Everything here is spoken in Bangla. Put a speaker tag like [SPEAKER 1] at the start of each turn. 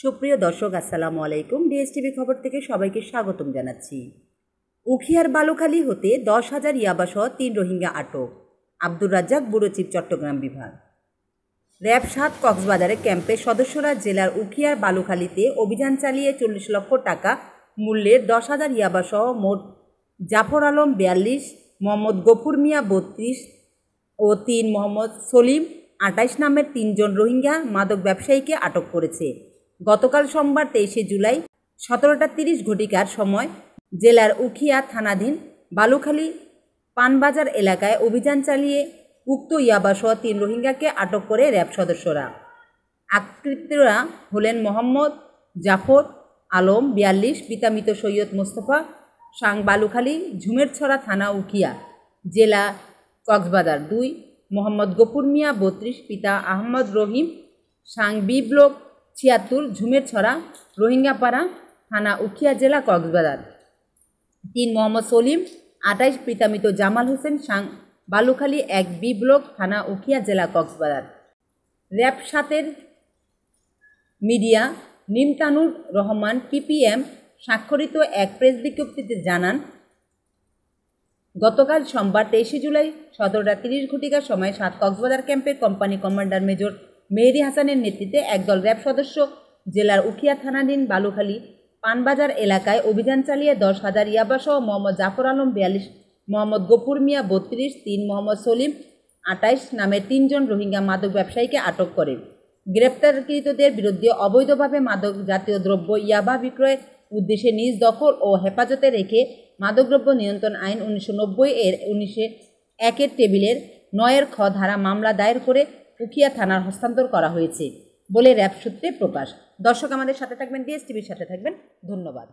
[SPEAKER 1] সুপ্রিয় দর্শক আসসালামু আলাইকুম ডিএসটিভি খবর থেকে সবাইকে স্বাগতম জানাচ্ছি উখিয়ার বালুখালী হতে দশ হাজার ইয়াবাসহ তিন রোহিঙ্গা আটক আব্দুর রাজ্জাক বুড়োচিপ চট্টগ্রাম বিভাগ র্যাব সাত কক্সবাজারের ক্যাম্পে সদস্যরা জেলার উখিয়ার বালুখালীতে অভিযান চালিয়ে চল্লিশ লক্ষ টাকা মূল্যের দশ হাজার ইয়াবাসহ মোট জাফর আলম বিয়াল্লিশ মোহাম্মদ গফুর মিয়া বত্রিশ ও তিন মোহাম্মদ সলিম আটাইশ নামের তিনজন রোহিঙ্গা মাদক ব্যবসায়ীকে আটক করেছে গতকাল সোমবার তেইশে জুলাই সতেরোটা তিরিশ ঘটিকার সময় জেলার উখিয়া থানাধীন বালুখালী পানবাজার এলাকায় অভিযান চালিয়ে উক্ত ইয়াবাসহ তিন রোহিঙ্গাকে আটক করে র্যাব সদস্যরা আকৃতরা হলেন মোহাম্মদ জাফর আলম বিয়াল্লিশ পিতামিত সৈয়দ মোস্তফা সাং বালুখালী ঝুমেরছড়া থানা উখিয়া জেলা কক্সবাজার দুই মোহাম্মদ গোপুর মিয়া বত্রিশ পিতা আহমদ রহিম সাং বি ব্লক ছিয়াত্তর ঝুমের ছড়া রোহিঙ্গাপাড়া থানা উখিয়া জেলা কক্সবাজার তিন মোহাম্মদ সলিম আটাইশ পিতামিত জামাল হোসেন সাং বালুখালী এক বি ব্লক থানা উখিয়া জেলা কক্সবাজার র্যাব সাতের মিডিয়া নিমতানুর রহমান পিপিএম স্বাক্ষরিত এক প্রেস বিজ্ঞপ্তিতে জানান গতকাল সোমবার তেইশে জুলাই সতেরোটা তিরিশ ঘটিকার সময় সাত কক্সবাজার ক্যাম্পের কোম্পানি কমান্ডার মেজর মেহেদি হাসানের নেতৃত্বে একদল র্যাব সদস্য জেলার উখিয়া থানাধীন বালুখালী পানবাজার এলাকায় অভিযান চালিয়ে দশ হাজার ইয়াবাসহ মোহাম্মদ জাফর আলম বিয়াল্লিশ মোহাম্মদ গোপুর মিয়া বত্রিশ তিন মোহাম্মদ সলিম আটাইশ নামে তিনজন রোহিঙ্গা মাদক ব্যবসায়ীকে আটক করে গ্রেপ্তারকৃতদের বিরুদ্ধে অবৈধভাবে মাদক জাতীয় দ্রব্য ইয়াবা বিক্রয়ের উদ্দেশ্যে নিজ দখল ও হেফাজতে রেখে মাদকদ্রব্য নিয়ন্ত্রণ আইন উনিশশো এর উনিশে একের টেবিলের নয়ের খ ধারা মামলা দায়ের করে উখিয়া থানার হস্তান্তর করা হয়েছে বলে র্যাব সূত্রে প্রকাশ দর্শক আমাদের সাথে থাকবেন ডিএসটিভির সাথে থাকবেন ধন্যবাদ